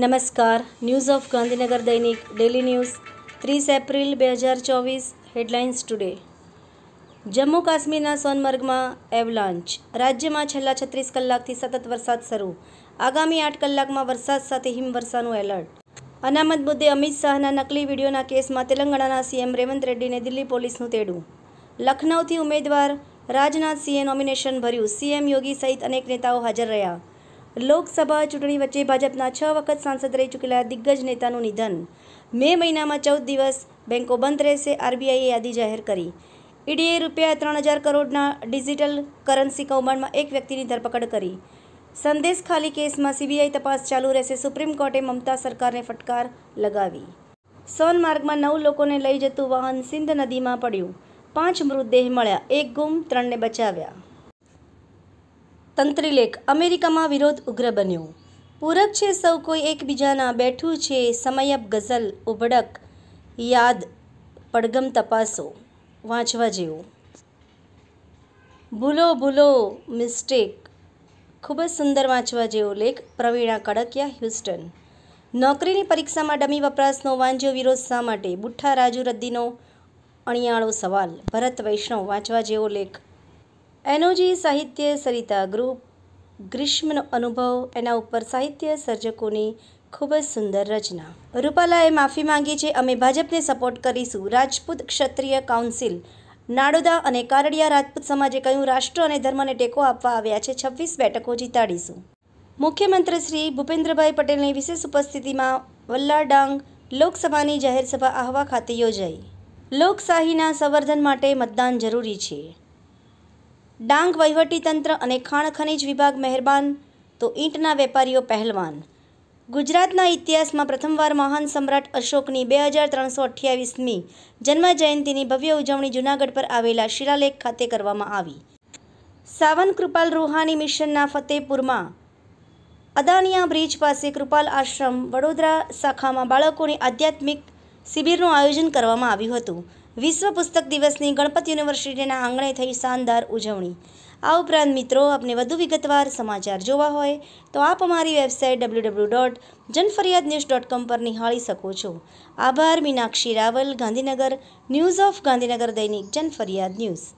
નમસ્કાર news of Gandhinagar દૈનિક daily news ત્રીસ એપ્રિલ બે હજાર ચોવીસ હેડલાઇન્સ ટુડે જમ્મુ કાશ્મીરના સોનમર્ગમાં એવલાંચ રાજ્યમાં છેલ્લા છત્રીસ કલાકથી સતત વરસાદ શરૂ આગામી આઠ કલાકમાં વરસાદ સાથે હિમવર્ષાનું એલર્ટ અનામત મુદ્દે અમિત શાહના નકલી વિડીયોના કેસમાં તેલંગાણાના સીએમ રેવંત રેડ્ડીને દિલ્હી પોલીસનું તેડું લખનૌથી ઉમેદવાર રાજનાથ સિંહે નોમિનેશન ભર્યું સીએમ યોગી સહિત અનેક નેતાઓ હાજર રહ્યા લોકસભા ચૂંટણી વચ્ચે ભાજપના છ વખત સાંસદ રહી ચૂકેલા દિગ્ગજ નેતાનું નિધન મે મહિનામાં ચૌદ દિવસ બેન્કો બંધ રહેશે આરબીઆઈએ યાદી જાહેર કરી ઈડીએ રૂપિયા ત્રણ હજાર કરોડના ડિજિટલ કરન્સી કૌભાંડમાં એક વ્યક્તિની ધરપકડ કરી સંદેશ ખાલી કેસમાં સીબીઆઈ તપાસ ચાલુ રહેશે સુપ્રીમ કોર્ટે મમતા સરકારને ફટકાર લગાવી સોનમાર્ગમાં નવ લોકોને લઈ જતું વાહન સિંધ નદીમાં પડ્યું પાંચ મૃતદેહ મળ્યા એક ગુમ ત્રણને બચાવ્યા તંત્રીલેખ અમેરિકામાં વિરોધ ઉગ્ર બન્યો પૂરક છે સૌ કોઈ એકબીજાના બેઠું છે સમયપ ગઝલ ઉભડક યાદ પડગમ તપાસો વાંચવા જેવો ભૂલો ભૂલો મિસ્ટેક ખૂબ જ સુંદર વાંચવા જેવો લેખ પ્રવીણા કડકિયા હ્યુસ્ટન નોકરીની પરીક્ષામાં ડમી વપરાશનો વાંજ્યો વિરોધ શા માટે બુઠ્ઠા રાજુ રદ્દીનો અણિયાળો સવાલ ભરત વૈષ્ણવ વાંચવા જેવો લેખ એનોજી સાહિત્ય સરિતા ગ્રુપ ગ્રીષ્મનો અનુભવ એના ઉપર સાહિત્ય સર્જકોની ખૂબ જ સુંદર રચના રૂપાલાએ માફી માંગી છે અમે ભાજપને સપોર્ટ કરીશું રાજપૂત ક્ષત્રિય કાઉન્સિલ નાડોદા અને કારડિયા રાજપૂત સમાજે કહ્યું રાષ્ટ્ર અને ધર્મને ટેકો આપવા આવ્યા છે છવ્વીસ બેઠકો જીતાડીશું મુખ્યમંત્રી શ્રી ભૂપેન્દ્રભાઈ પટેલની વિશેષ ઉપસ્થિતિમાં વલ્લાડાંગ લોકસભાની જાહેર સભા આહવા ખાતે યોજાઈ લોકશાહીના સંવર્ધન માટે મતદાન જરૂરી છે ડાંગ વહીવટીતંત્ર અને ખાણ ખનિજ વિભાગ મહેરબાન તો ઈંટના વેપારીઓ પહેલવાન ગુજરાતના ઇતિહાસમાં પ્રથમવાર મહાન સમ્રાટ અશોકની બે હજાર ત્રણસો અઠ્યાવીસમી જન્મજયંતિની ભવ્ય ઉજવણી જૂનાગઢ પર આવેલા શિલાલેખ ખાતે કરવામાં આવી સાવન કૃપાલ રૂહાની મિશનના ફતેપુરમાં અદાણિયા બ્રિજ પાસે કૃપાલ આશ્રમ વડોદરા શાખામાં બાળકોની આધ્યાત્મિક શિબિરનું આયોજન કરવામાં આવ્યું હતું વિશ્વ પુસ્તક દિવસની ગણપત યુનિવર્સિટીના આંગણે થઈ શાનદાર ઉજવણી આ ઉપરાંત મિત્રો આપને વધુ વિગતવાર સમાચાર જોવા હોય તો આપ અમારી website W W dot Janfariyad news dot com પર નિહાળી શકો છો આભાર મીનાક્ષી રાવલ ગાંધીનગર ન્યૂઝ ઓફ ગાંધીનગર દૈનિક જનફરિયાદ ન્યૂઝ